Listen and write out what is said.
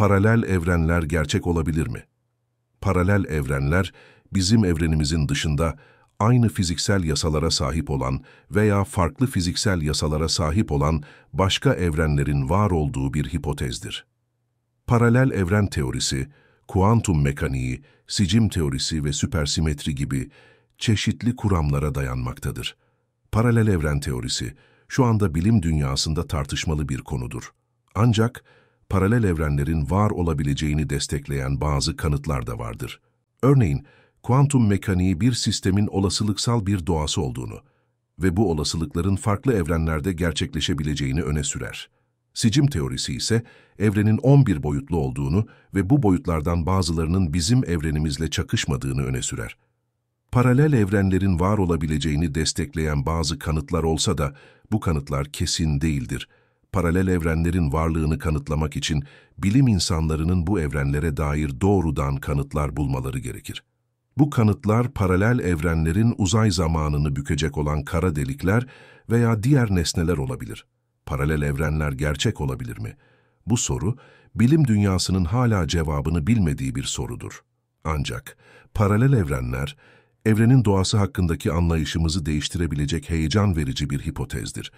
paralel evrenler gerçek olabilir mi? Paralel evrenler, bizim evrenimizin dışında aynı fiziksel yasalara sahip olan veya farklı fiziksel yasalara sahip olan başka evrenlerin var olduğu bir hipotezdir. Paralel evren teorisi, kuantum mekaniği, sicim teorisi ve süpersimetri gibi çeşitli kuramlara dayanmaktadır. Paralel evren teorisi, şu anda bilim dünyasında tartışmalı bir konudur. Ancak, paralel evrenlerin var olabileceğini destekleyen bazı kanıtlar da vardır. Örneğin, kuantum mekaniği bir sistemin olasılıksal bir doğası olduğunu ve bu olasılıkların farklı evrenlerde gerçekleşebileceğini öne sürer. Sicim teorisi ise evrenin 11 boyutlu olduğunu ve bu boyutlardan bazılarının bizim evrenimizle çakışmadığını öne sürer. Paralel evrenlerin var olabileceğini destekleyen bazı kanıtlar olsa da bu kanıtlar kesin değildir paralel evrenlerin varlığını kanıtlamak için bilim insanlarının bu evrenlere dair doğrudan kanıtlar bulmaları gerekir. Bu kanıtlar paralel evrenlerin uzay zamanını bükecek olan kara delikler veya diğer nesneler olabilir. Paralel evrenler gerçek olabilir mi? Bu soru, bilim dünyasının hala cevabını bilmediği bir sorudur. Ancak paralel evrenler, evrenin doğası hakkındaki anlayışımızı değiştirebilecek heyecan verici bir hipotezdir.